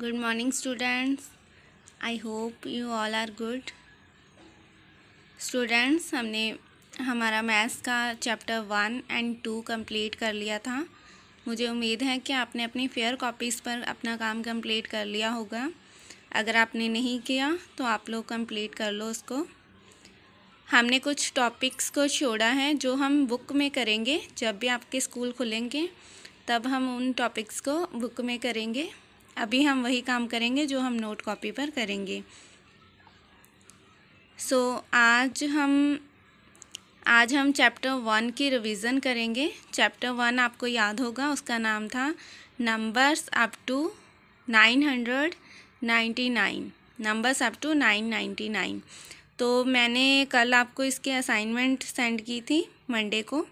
good morning students I hope you all are good students हमने हमारा maths का chapter one and two complete कर लिया था मुझे उम्मीद है कि आपने अपनी फेयर कॉपीज़ पर अपना काम कंप्लीट कर लिया होगा अगर आपने नहीं किया तो आप लोग कंप्लीट कर लो उसको हमने कुछ टॉपिक्स को छोड़ा है जो हम बुक में करेंगे जब भी आपके स्कूल खुलेंगे तब हम उन टॉपिक्स को बुक में करेंगे अभी हम वही काम करेंगे जो हम नोट कॉपी पर करेंगे सो so, आज हम आज हम चैप्टर वन की रिवीजन करेंगे चैप्टर वन आपको याद होगा उसका नाम था numbers up to nine hundred ninety nine numbers up to nine ninety nine तो मैंने कल आपको इसके असाइनमेंट सेंड की थी मंडे को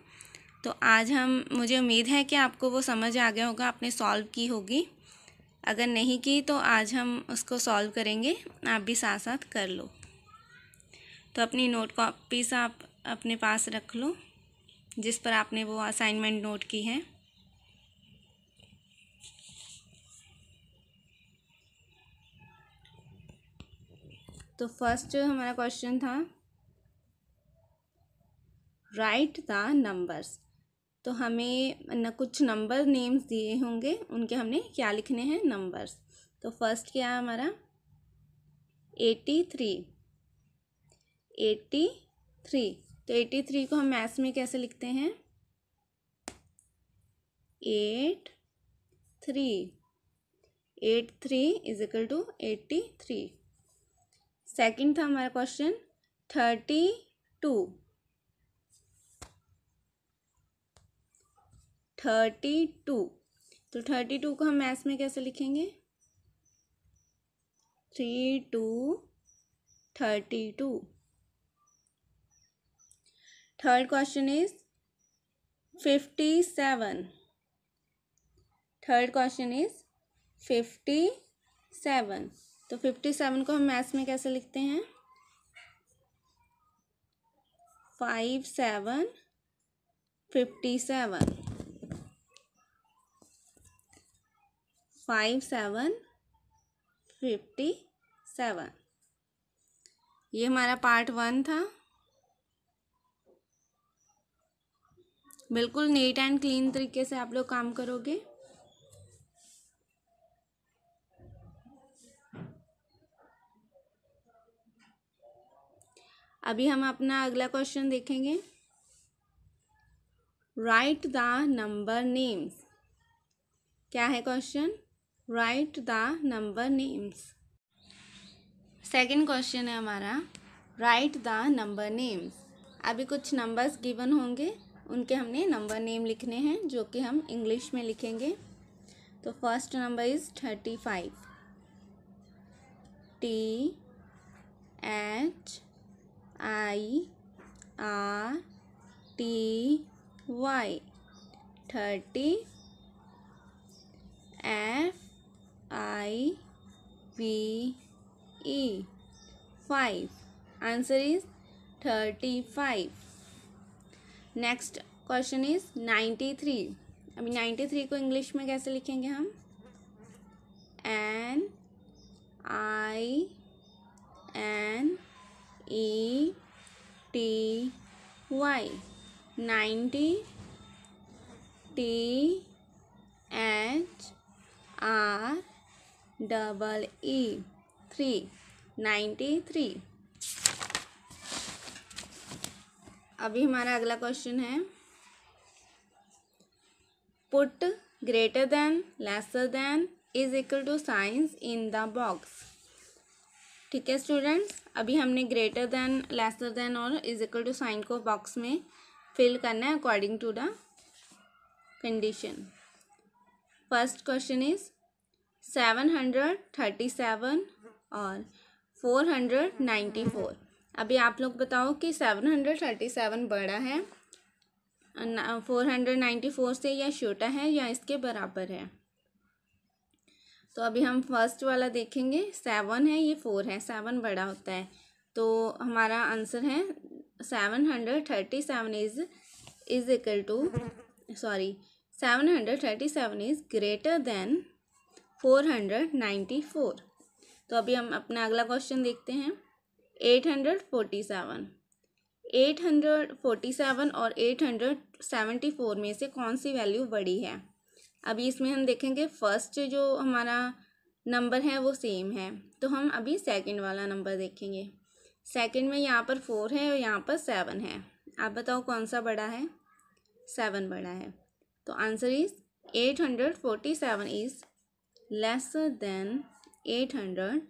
तो आज हम मुझे उम्मीद है कि आपको वो समझ आ गया होगा आपने सॉल्व की होगी अगर नहीं की तो आज हम उसको सॉल्व करेंगे आप भी साथ साथ कर लो तो अपनी नोट कॉपीस आप अपने पास रख लो जिस पर आपने वो असाइनमेंट नोट की है तो फर्स्ट हमारा क्वेश्चन था राइट द नंबर्स तो हमें न कुछ नंबर नेम्स दिए होंगे उनके हमने क्या लिखने हैं नंबर्स तो फर्स्ट क्या है हमारा एटी थ्री एटी थ्री तो एटी थ्री को हम मैथ्स में कैसे लिखते हैं eight three eight three is equal to eighty three second था हमारा question thirty two thirty two तो थर्टी टू को हम मैथ्स में कैसे लिखेंगे three two thirty two third question is fifty seven third question is fifty seven तो fifty seven को हम मैथ्स में कैसे लिखते हैं five seven fifty seven five seven fifty seven ये हमारा पार्ट वन था बिल्कुल नीट एंड क्लीन तरीके से आप लोग काम करोगे अभी हम अपना अगला क्वेश्चन देखेंगे राइट द नंबर नेम्स क्या है question write the number names second question है हमारा राइट द नंबर नेम्स अभी कुछ नंबर्स गिवन होंगे उनके हमने नंबर नेम लिखने हैं जो कि हम इंग्लिश में लिखेंगे तो first number is thirty five T H I R T Y thirty F P E five answer is thirty five next question is ninety three अभी नाइन्टी थ्री को इंग्लिश में कैसे लिखेंगे हम N I N E T Y ninety T H R double E three ninety three अभी हमारा अगला question है put greater than lesser than is equal to signs in the box ठीक है स्टूडेंट्स अभी हमने ग्रेटर देन लेसर देन और is equal to sign को बॉक्स में फिल करना है according to the condition first question is seven hundred thirty seven और फोर हंड्रेड नाइन्टी फोर अभी आप लोग बताओ कि सेवन हंड्रेड थर्टी सेवन बड़ा है फोर हंड्रेड नाइन्टी फोर से या छोटा है या इसके बराबर है तो अभी हम फर्स्ट वाला देखेंगे सेवन है ये फोर है सेवन बड़ा होता है तो हमारा आंसर है seven hundred thirty seven is is equal to sorry seven hundred thirty seven is greater than four hundred ninety four तो अभी हम अपना अगला क्वेश्चन देखते हैं eight hundred forty seven eight hundred forty seven और एट हंड्रेड सेवेंटी फोर में से कौन सी वैल्यू बड़ी है अभी इसमें हम देखेंगे फर्स्ट जो हमारा नंबर है वो सेम है तो हम अभी सेकंड वाला नंबर देखेंगे सेकंड में यहाँ पर फोर है और यहाँ पर सेवन है आप बताओ कौन सा बड़ा है सेवन बड़ा है तो answer is eight hundred forty seven is lesser than 874